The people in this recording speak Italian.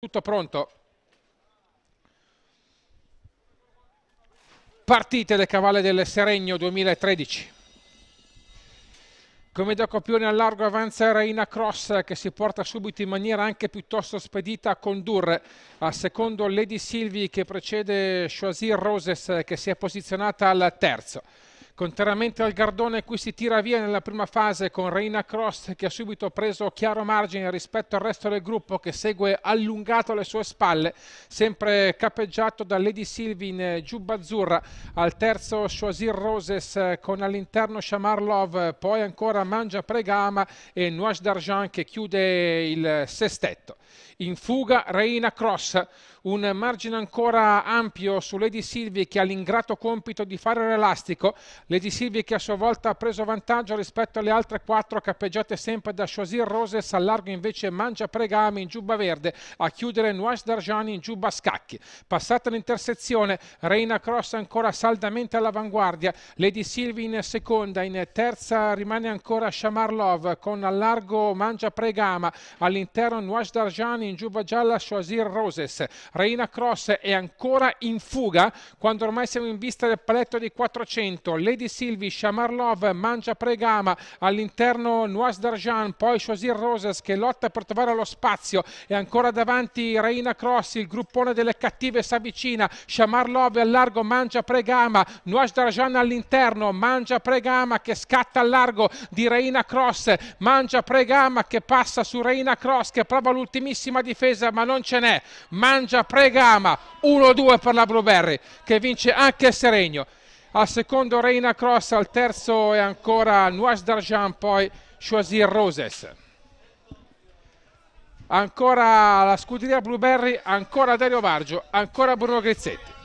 Tutto pronto. Partite le cavalle del Seregno 2013. Come da copione al largo avanza Reina Cross che si porta subito in maniera anche piuttosto spedita a condurre. Al secondo Lady Sylvie che precede Choisir Roses che si è posizionata al terzo. Contrariamente al Gardone qui si tira via nella prima fase con Reina Cross che ha subito preso chiaro margine rispetto al resto del gruppo che segue allungato alle sue spalle, sempre cappeggiato da Lady Sylvie in eh, giubba azzurra, al terzo Choisir Roses eh, con all'interno Shamar Love, poi ancora Mangia Pregama e Nuage d'Argent che chiude il sestetto. In fuga Reina Cross, un margine ancora ampio su Lady Sylvie che ha l'ingrato compito di fare l'elastico, Lady Silvi che a sua volta ha preso vantaggio rispetto alle altre quattro cappeggiate sempre da Chosir Roses all'argo invece Mangia Pregami in giubba verde a chiudere Nuash Darjani in giubba scacchi. Passata l'intersezione Reina Cross ancora saldamente all'avanguardia, Lady Silvi in seconda, in terza rimane ancora Shamar Love con all'argo Mangia Pregama all'interno Nuash Darjani in giubba gialla Choisir Roses. Reina Cross è ancora in fuga quando ormai siamo in vista del paletto di 400. Lady Medi Silvi, Shamar Love, Mangia Pregama, all'interno Nuas Darjan, poi Choisir Roses che lotta per trovare lo spazio e ancora davanti Reina Cross, il gruppone delle cattive si avvicina, Shamarlov al largo, Mangia Pregama, Nuas Darjan all'interno, Mangia Pregama che scatta al largo di Reina Cross, Mangia Pregama che passa su Reina Cross che prova l'ultimissima difesa ma non ce n'è, Mangia Pregama, 1-2 per la Blueberry che vince anche Seregno al secondo Reina Cross, al terzo è ancora Nuage d'Argent, poi Choisir Roses. Ancora la scuderia Blueberry, ancora Dario Vargio, ancora Bruno Grezzetti.